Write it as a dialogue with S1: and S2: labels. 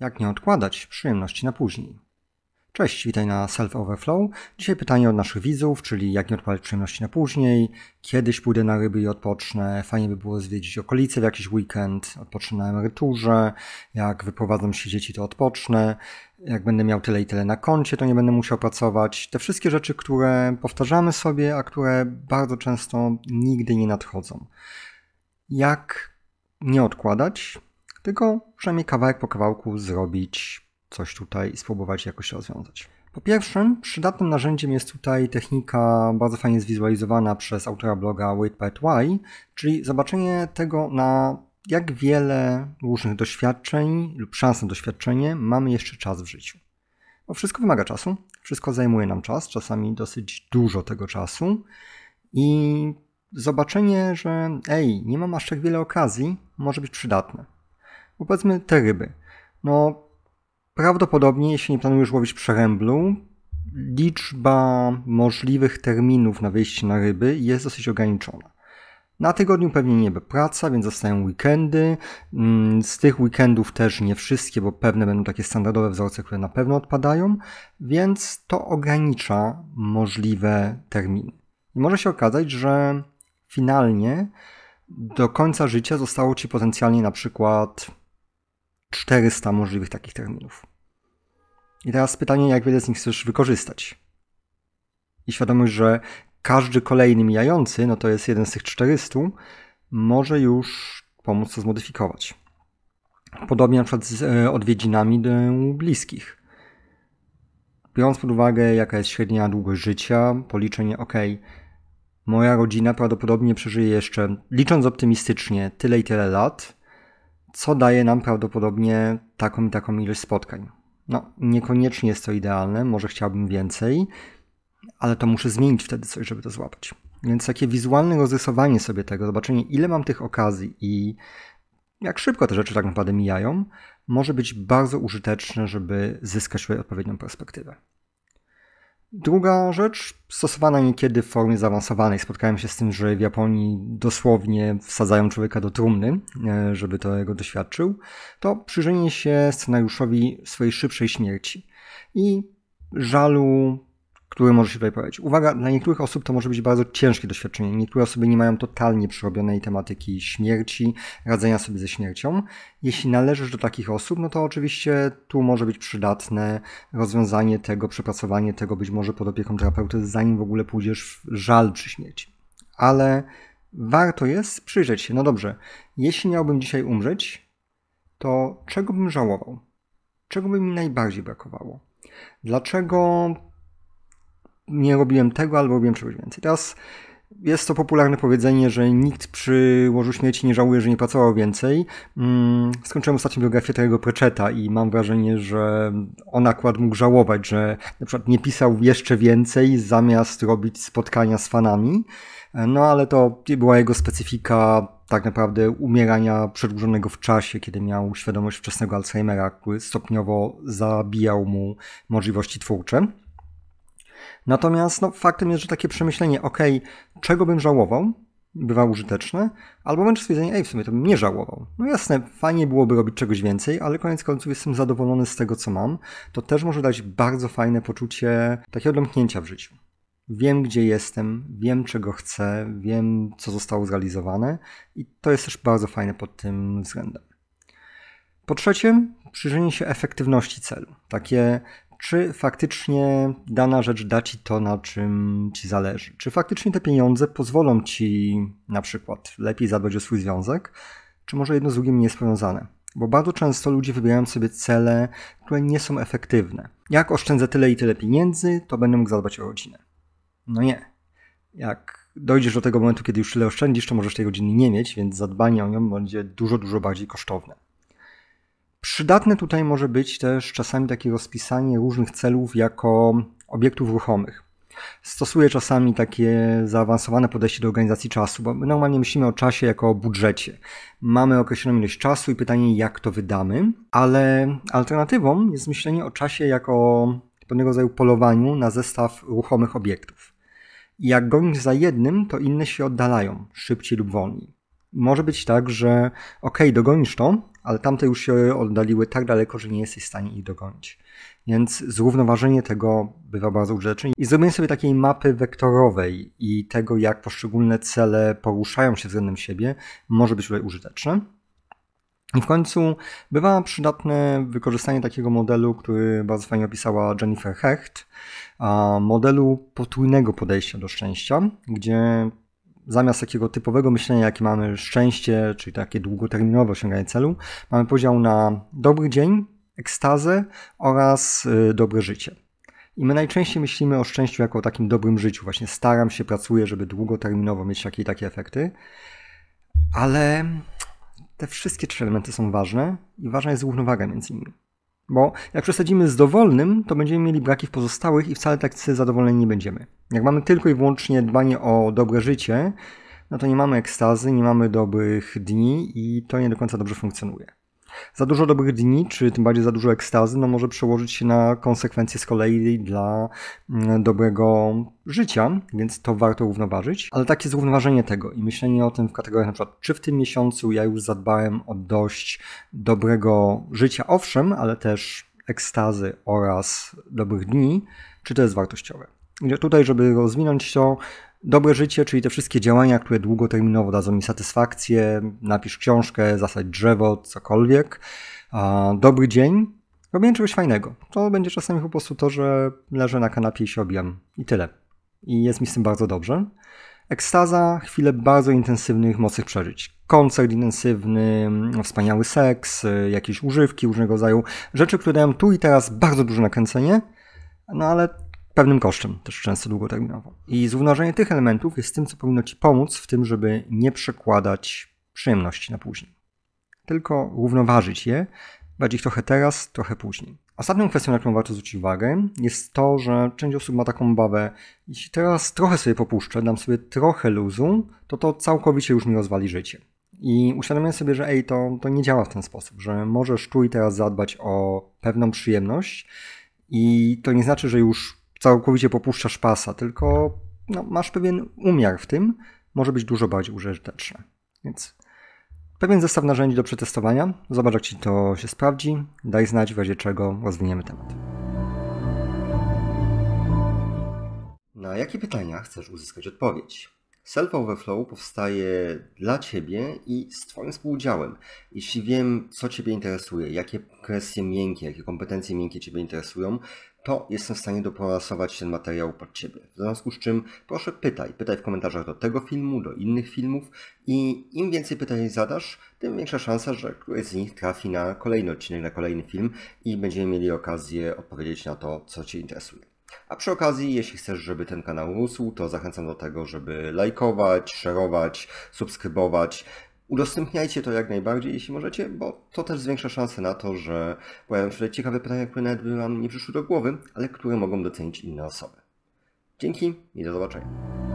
S1: Jak nie odkładać przyjemności na później? Cześć, witaj na Self Overflow. Dzisiaj pytanie od naszych widzów, czyli jak nie odkładać przyjemności na później, kiedyś pójdę na ryby i odpocznę, fajnie by było zwiedzić okolice w jakiś weekend, odpocznę na emeryturze, jak wyprowadzą się dzieci to odpocznę, jak będę miał tyle i tyle na koncie, to nie będę musiał pracować. Te wszystkie rzeczy, które powtarzamy sobie, a które bardzo często nigdy nie nadchodzą. Jak nie odkładać? tylko przynajmniej kawałek po kawałku zrobić coś tutaj i spróbować jakoś rozwiązać. Po pierwsze, przydatnym narzędziem jest tutaj technika bardzo fajnie zwizualizowana przez autora bloga WaitPetWhy, czyli zobaczenie tego na jak wiele różnych doświadczeń lub szans na doświadczenie mamy jeszcze czas w życiu. Bo wszystko wymaga czasu, wszystko zajmuje nam czas, czasami dosyć dużo tego czasu i zobaczenie, że ej, nie mam aż tak wiele okazji, może być przydatne. Bo powiedzmy te ryby. No, prawdopodobnie, jeśli nie planujesz łowić przeręblu, liczba możliwych terminów na wyjście na ryby jest dosyć ograniczona. Na tygodniu pewnie nie będzie praca, więc zostają weekendy. Mm, z tych weekendów też nie wszystkie, bo pewne będą takie standardowe wzorce, które na pewno odpadają, więc to ogranicza możliwe terminy. I może się okazać, że finalnie do końca życia zostało Ci potencjalnie na przykład 400 możliwych takich terminów. I teraz pytanie, jak wiele z nich chcesz wykorzystać? I świadomość, że każdy kolejny mijający, no to jest jeden z tych 400, może już pomóc to zmodyfikować. Podobnie na przykład z e, odwiedzinami bliskich. Biorąc pod uwagę, jaka jest średnia długość życia, policzenie, ok, moja rodzina prawdopodobnie przeżyje jeszcze, licząc optymistycznie, tyle i tyle lat – co daje nam prawdopodobnie taką i taką ilość spotkań. No, niekoniecznie jest to idealne, może chciałbym więcej, ale to muszę zmienić wtedy coś, żeby to złapać. Więc takie wizualne rozrysowanie sobie tego, zobaczenie ile mam tych okazji i jak szybko te rzeczy tak naprawdę mijają, może być bardzo użyteczne, żeby zyskać odpowiednią perspektywę. Druga rzecz, stosowana niekiedy w formie zaawansowanej. Spotkałem się z tym, że w Japonii dosłownie wsadzają człowieka do trumny, e, żeby to jego doświadczył. To przyjrzenie się scenariuszowi swojej szybszej śmierci i żalu które się tutaj pojawić. Uwaga, dla niektórych osób to może być bardzo ciężkie doświadczenie. Niektóre osoby nie mają totalnie przyrobionej tematyki śmierci, radzenia sobie ze śmiercią. Jeśli należysz do takich osób, no to oczywiście tu może być przydatne rozwiązanie tego, przepracowanie tego być może pod opieką terapeuty, zanim w ogóle pójdziesz w żal przy śmierci. Ale warto jest przyjrzeć się. No dobrze, jeśli miałbym dzisiaj umrzeć, to czego bym żałował? Czego by mi najbardziej brakowało? Dlaczego nie robiłem tego, albo robiłem czegoś więcej. Teraz jest to popularne powiedzenie, że nikt przy łożu śmierci nie żałuje, że nie pracował więcej. Mm, skończyłem ostatnią biografię tego Preczeta i mam wrażenie, że on akurat mógł żałować, że na przykład nie pisał jeszcze więcej zamiast robić spotkania z fanami. No ale to była jego specyfika tak naprawdę umierania przedłużonego w czasie, kiedy miał świadomość wczesnego Alzheimera, który stopniowo zabijał mu możliwości twórcze. Natomiast no, faktem jest, że takie przemyślenie, ok, czego bym żałował, bywa użyteczne, albo wręcz stwierdzenie, ej, w sumie to bym nie żałował. No jasne, fajnie byłoby robić czegoś więcej, ale koniec końców jestem zadowolony z tego, co mam. To też może dać bardzo fajne poczucie takiego domknięcia w życiu. Wiem, gdzie jestem, wiem, czego chcę, wiem, co zostało zrealizowane i to jest też bardzo fajne pod tym względem. Po trzecie, przyjrzenie się efektywności celu. Takie czy faktycznie dana rzecz da ci to, na czym ci zależy. Czy faktycznie te pieniądze pozwolą ci na przykład lepiej zadbać o swój związek, czy może jedno z drugim nie jest powiązane. Bo bardzo często ludzie wybierają sobie cele, które nie są efektywne. Jak oszczędzę tyle i tyle pieniędzy, to będę mógł zadbać o rodzinę. No nie. Jak dojdziesz do tego momentu, kiedy już tyle oszczędzisz, to możesz tej rodziny nie mieć, więc zadbanie o nią będzie dużo, dużo bardziej kosztowne. Przydatne tutaj może być też czasami takie rozpisanie różnych celów jako obiektów ruchomych. Stosuję czasami takie zaawansowane podejście do organizacji czasu, bo my normalnie myślimy o czasie jako o budżecie. Mamy określoną ilość czasu i pytanie, jak to wydamy, ale alternatywą jest myślenie o czasie jako pewnego rodzaju polowaniu na zestaw ruchomych obiektów. jak gonisz za jednym, to inne się oddalają, szybciej lub wolniej. Może być tak, że ok, dogonisz to, ale tamte już się oddaliły tak daleko, że nie jesteś w stanie ich dogonić. Więc zrównoważenie tego bywa bardzo grzeczne. I zrobienie sobie takiej mapy wektorowej i tego, jak poszczególne cele poruszają się względem siebie, może być tutaj użyteczne. I w końcu bywa przydatne wykorzystanie takiego modelu, który bardzo fajnie opisała Jennifer Hecht, modelu potrójnego podejścia do szczęścia, gdzie zamiast takiego typowego myślenia, jakie mamy szczęście, czyli takie długoterminowe osiąganie celu, mamy podział na dobry dzień, ekstazę oraz y, dobre życie. I my najczęściej myślimy o szczęściu jako o takim dobrym życiu. Właśnie staram się, pracuję, żeby długoterminowo mieć takie i takie efekty. Ale te wszystkie trzy elementy są ważne i ważna jest równowaga między nimi. Bo jak przesadzimy z dowolnym, to będziemy mieli braki w pozostałych i wcale tak zadowoleni nie będziemy. Jak mamy tylko i wyłącznie dbanie o dobre życie, no to nie mamy ekstazy, nie mamy dobrych dni i to nie do końca dobrze funkcjonuje. Za dużo dobrych dni, czy tym bardziej za dużo ekstazy, no może przełożyć się na konsekwencje z kolei dla mm, dobrego życia, więc to warto równoważyć. Ale takie zrównoważenie tego i myślenie o tym w kategoriach na przykład, czy w tym miesiącu ja już zadbałem o dość dobrego życia, owszem, ale też ekstazy oraz dobrych dni, czy to jest wartościowe. Tutaj, żeby rozwinąć to, dobre życie, czyli te wszystkie działania, które długoterminowo dadzą mi satysfakcję, napisz książkę, zasadź drzewo, cokolwiek. Dobry dzień, robię czegoś fajnego. To będzie czasami po prostu to, że leżę na kanapie i się obijam. I tyle. I jest mi z tym bardzo dobrze. Ekstaza, chwile bardzo intensywnych, mocnych przeżyć. Koncert intensywny, wspaniały seks, jakieś używki różnego rodzaju, rzeczy, które dają tu i teraz bardzo duże nakręcenie, no ale pewnym kosztem, też często długoterminowo. I zrównoważenie tych elementów jest tym, co powinno Ci pomóc w tym, żeby nie przekładać przyjemności na później. Tylko równoważyć je, bardziej trochę teraz, trochę później. Ostatnią kwestią, na którą warto zwrócić uwagę, jest to, że część osób ma taką obawę, jeśli teraz trochę sobie popuszczę, dam sobie trochę luzu, to to całkowicie już mi rozwali życie. I uświadamiam sobie, że ej, to, to nie działa w ten sposób, że możesz tu i teraz zadbać o pewną przyjemność i to nie znaczy, że już całkowicie popuszczasz pasa, tylko no, masz pewien umiar w tym, może być dużo bardziej użyteczne. Więc pewien zestaw narzędzi do przetestowania. Zobacz, jak Ci to się sprawdzi. Daj znać, w razie czego rozwiniemy temat. Na jakie pytania chcesz uzyskać odpowiedź? Self Overflow powstaje dla Ciebie i z Twoim współudziałem. Jeśli wiem, co Ciebie interesuje, jakie kwestie miękkie, jakie kompetencje miękkie Ciebie interesują, to jestem w stanie doprasować ten materiał pod Ciebie. W związku z czym proszę pytaj. Pytaj w komentarzach do tego filmu, do innych filmów i im więcej pytań zadasz, tym większa szansa, że któryś z nich trafi na kolejny odcinek, na kolejny film i będziemy mieli okazję odpowiedzieć na to, co Cię interesuje. A przy okazji, jeśli chcesz, żeby ten kanał rósł, to zachęcam do tego, żeby lajkować, szerować, subskrybować. Udostępniajcie to jak najbardziej, jeśli możecie, bo to też zwiększa szanse na to, że pojawią się tutaj ciekawe pytania, które nawet by Wam nie przyszły do głowy, ale które mogą docenić inne osoby. Dzięki i do zobaczenia.